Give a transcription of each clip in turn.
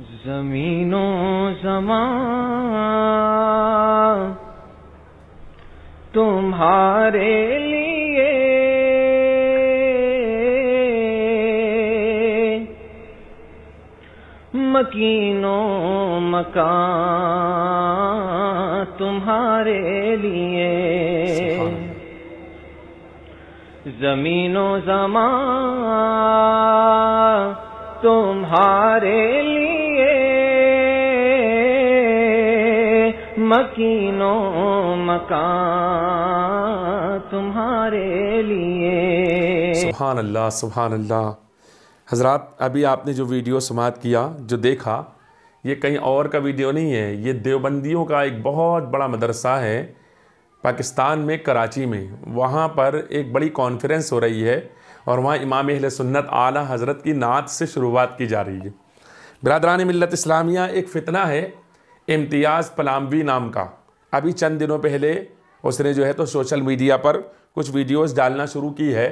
जमीनों जमा तुम्हारे लिए मकीनों मका तुम्हारे लिए जमीनों जमा तुम्हारे लिए मकीनो मका तुम्हारे लिए सुबहान अल्लाह सुबहान अल्लाह हजरत अभी आपने जो वीडियो समाप्त किया जो देखा ये कहीं और का वीडियो नहीं है ये देवबंदियों का एक बहुत बड़ा मदरसा है पाकिस्तान में कराची में वहाँ पर एक बड़ी कॉन्फ्रेंस हो रही है और वहाँ इमाम अहल सुन्नत आला हज़रत की नात से शुरुआत की जा रही है बरदरान मिलत इस्लामिया एक फ़ितना है इम्तियाज़ पलामवी नाम का अभी चंद दिनों पहले उसने जो है तो सोशल मीडिया पर कुछ वीडियोस डालना शुरू की है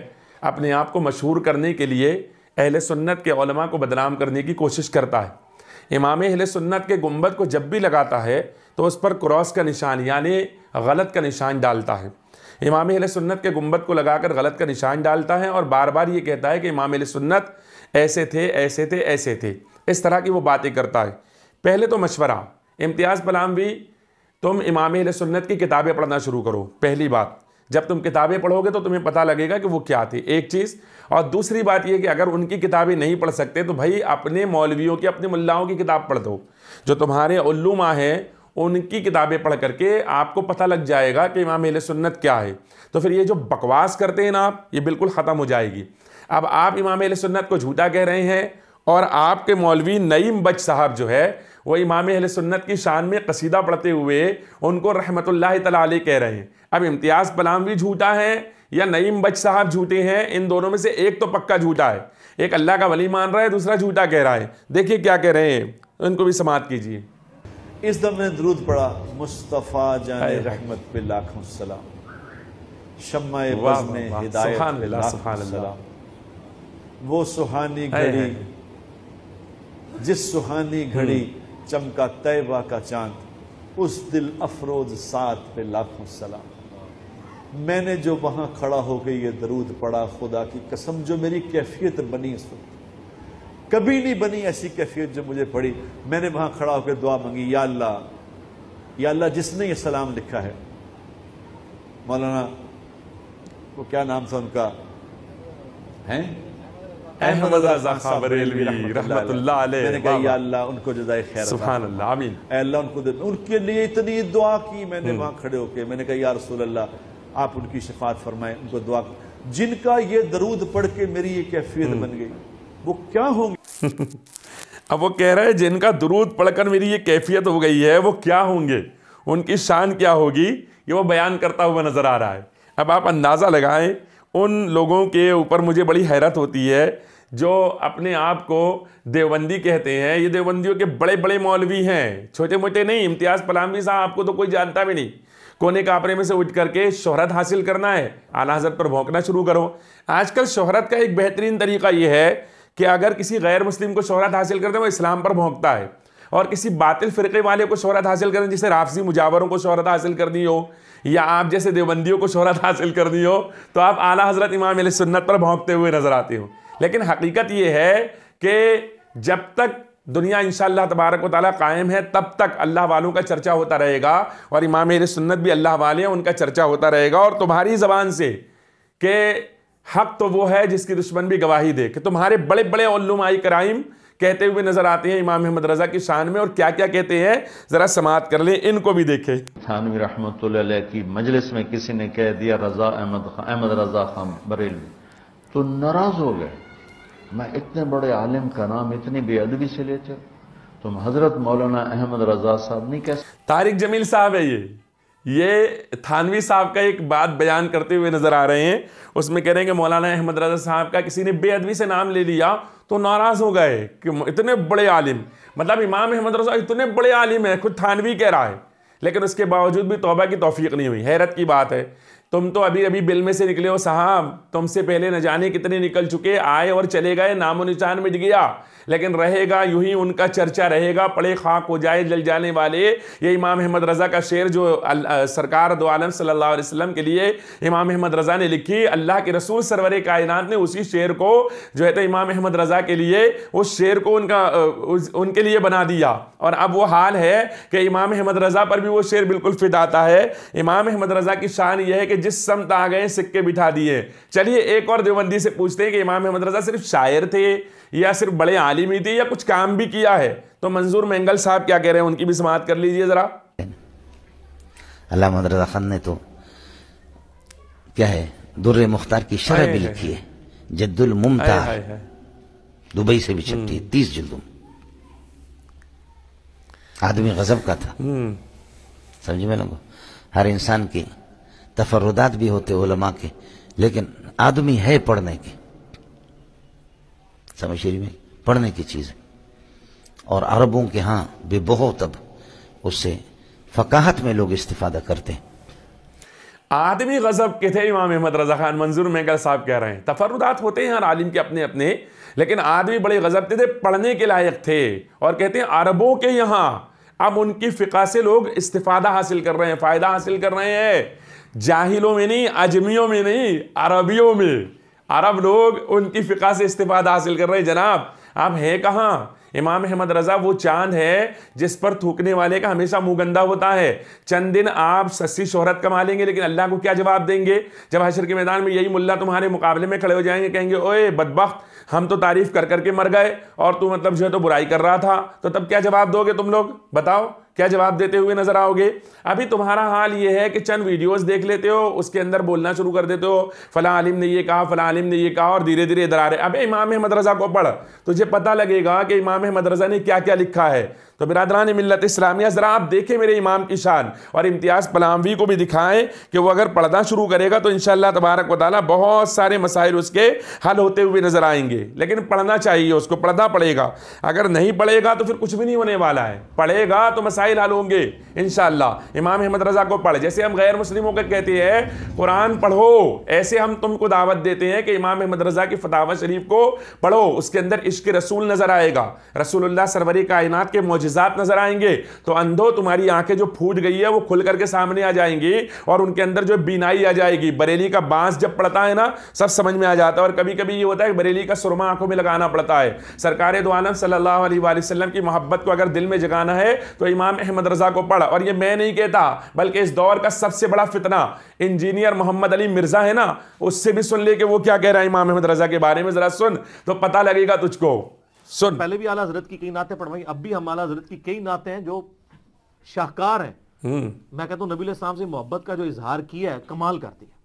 अपने आप को मशहूर करने के लिए अहल सुन्नत के ओलमा को बदनाम करने की कोशिश करता है इमाम अहल सुन्नत के गुम्बद को जब भी लगाता है तो उस पर क्रॉस का निशान यानी गलत का निशान डालता है इमाम अहल सुन्नत के गुम्बद को लगाकर गलत का निशान डालता है और बार बार ये कहता है कि इमाम अल सुन्नत ऐसे थे ऐसे थे ऐसे थे इस तरह की वो बातें करता है पहले तो मशवरा इम्तियाज़ भी तुम इमाम सुन्नत की किताबें पढ़ना शुरू करो पहली बात जब तुम किताबें पढ़ोगे तो तुम्हें पता लगेगा कि वो क्या थी एक चीज़ और दूसरी बात यह कि अगर उनकी किताबें नहीं पढ़ सकते तो भाई अपने मौलवियों की अपने मुल्लाओं की किताब पढ़ दो जो तुम्हारे उल्लुमा हैं उनकी किताबें पढ़ करके आपको पता लग जाएगा कि इमाम अल सुन्नत क्या है तो फिर ये जो बकवास करते हैं ना आप ये बिल्कुल ख़त्म हो जाएगी अब आप इमाम अल सुन्नत को झूठा कह रहे हैं और आपके मौलवी नईम बच साहब जो है वो इमाम अहल सुन्नत की शान में कसीदा पढ़ते हुए उनको रहमत ला कह रहे हैं अब इम्तियाज़ भी झूठा है या नईम बच साहब झूठे हैं इन दोनों में से एक तो पक्का झूठा है एक अल्लाह का वली मान रहा है दूसरा झूठा कह रहा है देखिए क्या कह रहे हैं इनको भी समाप्त कीजिए इस दम ने दरूद पड़ा मुस्तफ़ा जान रहमत पे लाखों सलाम शम्मा वो सुहानी घड़ी जिस सुहानी घड़ी हम्म। चमका तयबा का चांद उस दिल अफरोज साथ पे लाखों सलाम मैंने जो वहां खड़ा होकर यह दरूद पड़ा खुदा की कसम जो मेरी कैफियत बनी इस वक्त कभी नहीं बनी ऐसी कैफियत जो मुझे पड़ी मैंने वहां खड़ा होकर दुआ मांगी या अल्लाह या अल्लाह जिसने ये सलाम लिखा है मौलाना वो क्या नाम था उनका हैं अहमद उनके लिए इतनी दुआ की मैंने हम्म। खड़े होके मैंने कहा आप उनकी शफात फरमाए उनको दुआ जिनका ये दरूद पढ़ के मेरी ये कैफियत हम्म। बन गई वो क्या होंगे अब वो कह रहे हैं जिनका दरूद पढ़कर मेरी ये कैफियत हो गई है वो क्या होंगे उनकी शान क्या होगी ये वो बयान करता हुआ नज़र आ रहा है अब आप अंदाज़ा लगाएं उन लोगों के ऊपर मुझे बड़ी हैरत होती है जो अपने आप को देवबंदी कहते हैं ये देवबंदियों के बड़े बड़े मौलवी हैं छोटे मोटे नहीं इम्तियाज़ पलामी साहब आपको तो कोई जानता भी नहीं कोने कापरे में से उठ करके शोहरत हासिल करना है आला हजरत पर भोंकना शुरू करो आजकल शोहरत का एक बेहतरीन तरीका ये है कि अगर किसी गैर मुस्लिम को शोहरत हासिल करते हैं वो इस्लाम पर भोंकता है और किसी बातिल फ़िरके वाले को शहरत हासिल करें जैसे राफ़सी मुजावरों को शहरत हासिल करनी हो या आप जैसे देवबंदियों को शहरत हासिल करनी हो तो आप आला हज़रत इमाम सुन्नत पर भोंकते हुए नज़र आते हो लेकिन हकीकत ये है कि जब तक दुनिया इन तबारक ताली कायम है तब तक अल्लाह वालों का चर्चा होता रहेगा और इमाम सुन्नत भी अल्लाह वाले हैं उनका चर्चा होता रहेगा और तुम्हारी ज़बान से कि हक तो वो है जिसकी दुश्मन भी गवाही दे कि तुम्हारे बड़े बड़े ओलमाई क्राइम कहते हुए नजर आते हैं इमाम अहमद रजा की शान में और क्या क्या कहते हैं जरा समात कर लें इनको भी देखे थानवी रहमत की मजलिस में किसी ने कह दिया रजा अहमद अहमद रजा खान बरेलवी तो नाराज हो गए मैं इतने बड़े आलिम का नाम इतनी बेअदबी से लेते हो तुम हजरत मौलाना अहमद रजा साहब नहीं कह तारिक जमील साहब है ये ये थानवी साहब का एक बात बयान करते हुए नजर आ रहे हैं उसमें कह रहे हैं कि मौलाना अहमद रजा साहब का किसी ने बेअदबी से नाम ले लिया तो नाराज़ हो गए कि इतने बड़े आलिम मतलब इमाम अहमद रजा इतने बड़े आलिम हैं खुद थानवी कह रहा है लेकिन उसके बावजूद भी तोबा की तोफ़ी नहीं हुई हैरत की बात है तुम तो अभी अभी बिल में से निकले हो साहब तुमसे पहले न जाने कितने निकल चुके आए और चले गए नामो निशान मिट गया लेकिन रहेगा यूं ही उनका चर्चा रहेगा पड़े खाक हो जाए जल जाने वाले ये इमाम अहमद रज़ा का शेर जो सरकार दो आलम सल्लल्लाहु अलैहि वसल्लम के लिए इमाम अहमद रज़ा ने लिखी अल्लाह के रसूल सरवर कायनात ने उसी शेर को जो है तो इमाम अहमद रज़ा के लिए उस शेर को उनका उनके लिए बना दिया और अब वो हाल है कि इमाम अहमद रज़ा पर भी वो शेर बिल्कुल फिट आता है इमाम अहमद रज़ा की शान यह है कि जिस समत आ गए सिक्के बिठा दिए चलिए एक और देवबंदी से पूछते हैं कि इमाम अहमद रज़ा सिर्फ शायर थे या सिर्फ बड़े आलिम तालीम ही थी या कुछ काम भी किया है तो मंजूर मैंगल साहब क्या कह रहे हैं उनकी भी समात कर लीजिए ज़रा अल्लाह मदरजा खान ने तो क्या है दुर्र मुख्तार की शरह भी लिखी है जद्दुल मुमता दुबई से भी छपती है हम्म। तीस जुल्दुम आदमी गजब का था समझ में लगो हर इंसान की तफरदात भी होते ओलमा के लेकिन आदमी है पढ़ने के समझ रही में पढ़ने की चीज़ है और अरबों के यहां भी बहुत अब उससे फकाहत में लोग इस्तीफादा करते हैं आदमी गजब के थे इमाम अहमद रजा खान मंजूर मेंगल साहब कह रहे हैं तफरुदात होते हैं हर आलिम के अपने अपने लेकिन आदमी बड़े गजब के थे पढ़ने के लायक थे और कहते हैं अरबों के यहां अब उनकी फ़िका से लोग इस्तीफादा हासिल कर रहे हैं फ़ायदा हासिल कर रहे हैं जाहिलों में नहीं अजमियों में नहीं अरबियों में अरब लोग उनकी फ़िका से इस्तीफादा हासिल कर रहे हैं जनाब आप हैं कहाँ इमाम अहमद रज़ा वो चांद है जिस पर थूकने वाले का हमेशा मुंह गंदा होता है चंद दिन आप सस्सी शोहरत कमा लेंगे लेकिन अल्लाह को क्या जवाब देंगे जब हशर के मैदान में यही मुल्ला तुम्हारे मुकाबले में खड़े हो जाएंगे कहेंगे ओए बदबख्त हम तो तारीफ़ कर करके मर गए और तू मतलब जो है तो बुराई कर रहा था तो तब क्या जवाब दोगे तुम लोग बताओ क्या जवाब देते हुए नजर आओगे अभी तुम्हारा हाल ये है कि चंद वीडियोस देख लेते हो उसके अंदर बोलना शुरू कर देते हो फला आलिम ने ये कहा फला आलिम ने ये कहा और धीरे धीरे इधर आ रहे अबे इमाम अहमद रजा को पढ़ तुझे पता लगेगा कि इमाम अहमद रजा ने क्या क्या लिखा है तो बिरदरान मिलत इस्लामिया ज़रा आप देखें मेरे इमाम की शान और इम्तियाज़ पलामवी को भी दिखाएं कि वो अगर पढ़ना शुरू करेगा तो इन तबारक वाली बहुत सारे मसाइल उसके हल होते हुए नज़र आएंगे लेकिन पढ़ना चाहिए उसको पढ़ना पड़ेगा अगर नहीं पढ़ेगा तो फिर कुछ भी नहीं होने वाला है पढ़ेगा तो मसाइल हल होंगे इन इमाम अहमद रज़ा को पढ़ जैसे हम गैर मुस्लिमों के कहते हैं कुरान पढ़ो ऐसे हम तुमको दावत देते हैं कि इमाम अहमद रज़ा की फतावत शरीफ को पढ़ो उसके अंदर इश्क रसूल नज़र आएगा रसूल सरवरी कायनात के मौजूद मोजिजात नजर आएंगे तो अंधो तुम्हारी आंखें जो फूट गई है वो खुल करके सामने आ जाएंगी और उनके अंदर जो बीनाई आ जाएगी बरेली का बांस जब पड़ता है ना सब समझ में आ जाता है और कभी कभी ये होता है बरेली का सुरमा आंखों में लगाना पड़ता है सरकार दो आलम सल्लल्लाहु की मोहब्बत को अगर दिल में जगाना है तो इमाम अहमद रजा को पढ़ और ये मैं नहीं कहता बल्कि इस दौर का सबसे बड़ा फितना इंजीनियर मोहम्मद अली मिर्जा है ना उससे भी सुन ले कि वो क्या कह रहा है इमाम अहमद रजा के बारे में जरा सुन तो पता लगेगा तुझको सुन पहले भी आला हजरत की कई नाते पढ़वाई अब भी हम आला हजरत की कई नाते हैं जो शाहकार हैं हम्म। मैं कहता हूँ नबी इस्लाम से मोहब्बत का जो इजहार किया है कमाल कर दिया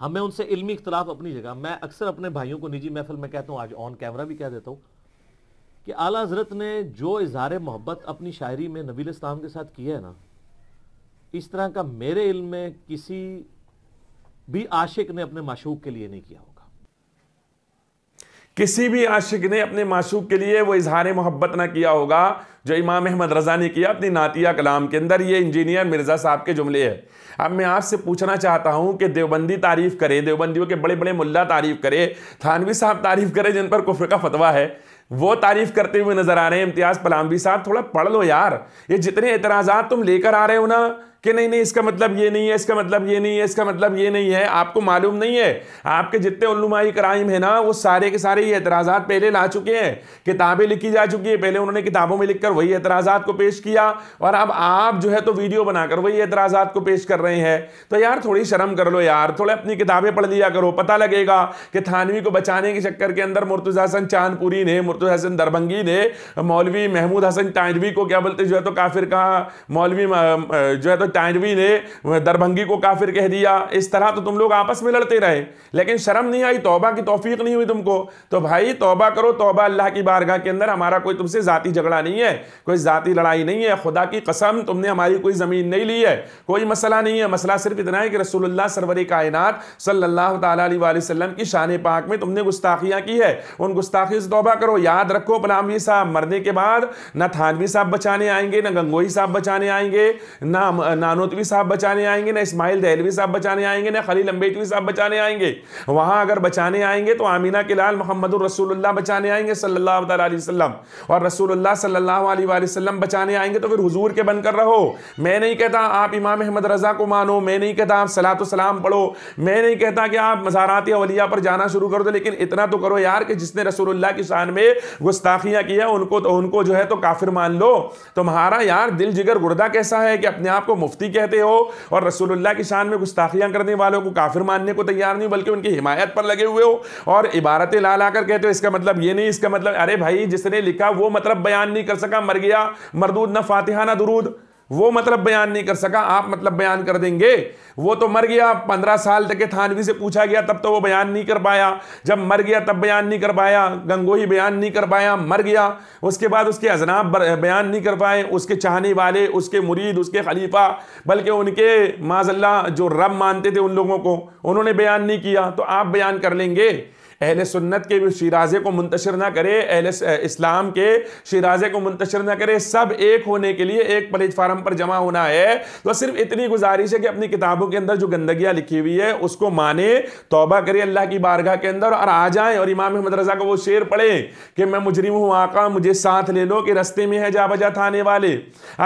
हमें उनसे इल्मी इख्तलाफ अपनी जगह मैं अक्सर अपने भाइयों को निजी महफिल में कहता हूँ आज ऑन कैमरा भी कह देता हूँ कि आला हजरत ने जो इजहार मोहब्बत अपनी शायरी में नबील इस्लाम के साथ किया है ना इस तरह का मेरे इल्म में किसी भी आशिक ने अपने माशूक के लिए नहीं किया किसी भी आशिक ने अपने माशूक के लिए वो इजहार मोहब्बत ना किया होगा जो इमाम अहमद रज़ा ने किया अपनी नातिया कलाम के अंदर ये इंजीनियर मिर्ज़ा साहब के जुमले है अब मैं आपसे पूछना चाहता हूं कि देवबंदी तारीफ़ करे देवबंदियों के बड़े बड़े मुल्ला तारीफ़ करे थानवी साहब तारीफ़ करे जिन पर कुफर का फतवा है वो तारीफ करते हुए नजर आ रहे हैं इम्तियाज पलामवी साहब थोड़ा पढ़ लो यार ये जितने एतराज़ा तुम लेकर आ रहे हो ना कि नहीं नहीं इसका मतलब ये नहीं है इसका मतलब ये नहीं है इसका मतलब ये नहीं है आपको मालूम नहीं है आपके जितने उल्लुमाई क्राइम है ना वो सारे के सारे ये एतराज़ा पहले ला चुके हैं किताबें लिखी जा चुकी है पहले उन्होंने किताबों में लिखकर वही एतराज़ा को पेश किया और अब आप जो है तो वीडियो बनाकर वही एतराज़ा को पेश कर रहे हैं तो यार थोड़ी शर्म कर लो यार थोड़े अपनी किताबें पढ़ लिया करो पता लगेगा कि थानवी को बचाने के चक्कर के अंदर मुर्तुज हसन चांदपुरी ने मुर्तुज हसन दरभंगी ने मौलवी महमूद हसन तानवी को क्या बोलते जो है तो काफिर कहा मौलवी जो है तो तानवी ने दरभंगी को काफिर कह दिया इस तरह तो तुम लोग आपस में लड़ते रहे लेकिन शर्म नहीं आई तोबा की तोफीक नहीं हुई तुमको तो भाई तोबा करो तोबा अल्लाह की बारगाह के अंदर हमारा कोई तुमसे जाति झगड़ा नहीं है कोई जाति लड़ाई नहीं है खुदा की कसम तुमने हमारी कोई ज़मीन नहीं ली है कोई मसला नहीं है मसला सिर्फ इतना है कि रसूलुल्लाह सरवरी कायनात सल्लल्लाहु की शान पाक में तुमने गुस्ताखियाँ की है उन गुस्ताखी से तोबा करो याद रखो पलामवी साहब मरने के बाद ना थानवी साहब बचाने आएंगे ना गंगोई साहब बचाने आएंगे ना नानोतवी साहब बचाने आएंगे ना इस्माइल दहलवी साहब बचाने आएंगे ना खलील अम्बेटवी साहब बचाने आएंगे वहाँ अगर बचाने आएंगे तो आमीना के लाल मोहम्मद रसूलुल्लाह बचाने आएंगे सल्लल्लाहु अलैहि वसल्लम और रसूलुल्लाह सल्लल्लाहु अलैहि वसल्लम बचाने आएंगे तो फिर हुजूर के बनकर रहो मैं नहीं कहता आप इमाम अहमद रज़ा को मानो मैं नहीं कहता आप सलात सलाम पढ़ो मैं नहीं कहता कि आप मज़ारात अलिया पर जाना शुरू कर दो लेकिन इतना तो करो यार कि जिसने रसूलुल्लाह की शान में गुस्ताखियाँ किया उनको तो उनको जो है तो काफिर मान लो तुम्हारा यार दिल जिगर गुर्दा कैसा है कि अपने आप को मुफ्ती कहते हो और रसूलुल्लाह की शान में गुस्ताखियाँ करने वालों को काफिर मानने को तैयार नहीं बल्कि उनकी हिमायत पर लगे हुए हो और इबारत ला ला कर कहते हो इसका मतलब ये नहीं इसका मतलब अरे भाई जिसने लिखा वो मतलब बयान नहीं कर सका मर गया मरदूद ना फातिहा ना दरूद वो मतलब बयान नहीं कर सका आप मतलब बयान कर देंगे वो तो मर गया पंद्रह साल तक के थानवी से पूछा गया तब तो वो बयान नहीं कर पाया जब मर गया तब बयान नहीं कर पाया गंगोही बयान नहीं कर पाया मर गया उसके बाद उसके अजनाब बयान नहीं कर पाए उसके चाहने वाले उसके मुरीद उसके खलीफा बल्कि उनके माजल्ला जो रब मानते थे उन लोगों को उन्होंने बयान नहीं किया तो आप बयान कर लेंगे अहल सुन्नत के शराजे को मुंतशर ना करे अहल इस्लाम के शराजे को मुंतशर ना करे सब एक होने के लिए एक प्लेटफार्म पर जमा होना है तो सिर्फ इतनी गुजारिश है कि अपनी किताबों के अंदर जो गंदगियाँ लिखी हुई है उसको माने तोबा करे अल्लाह की बारगाह के अंदर और आ जाए और इमाम अहमद रजा का वो शेर पढ़े कि मैं मुजरिम हूँ आका मुझे साथ ले लो कि रस्ते में है जा बजा थाने वाले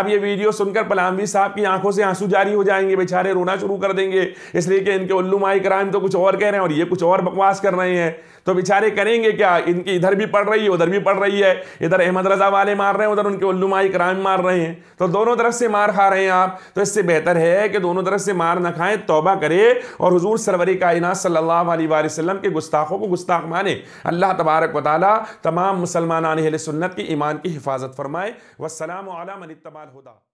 अब ये वीडियो सुनकर पलामवी साहब की आंखों से आंसू जारी हो जाएंगे बेचारे रोना शुरू कर देंगे इसलिए कि इनके उल्लू माई कराम तो कुछ और कह रहे हैं और ये कुछ और बकवास कर रहे हैं तो बेचारे करेंगे क्या इनकी इधर भी पड़ रही है उधर भी पड़ रही है इधर अहमद रजा वाले मार रहे हैं उधर उनके उल्लू माई कराम मार रहे हैं तो दोनों तरफ से मार खा रहे हैं आप तो इससे बेहतर है कि दोनों तरफ से मार ना खाएं तोबा करें और हजूर सरवरी कायनात सल्लल्लाहु अलैहि वसल्लम के गुस्ताखों को गुस्ताख माने अल्लाह तबारक वाली तमाम मुसलमान सुन्नत की ईमान की हिफाजत फरमाए वसलम तबाल हुदा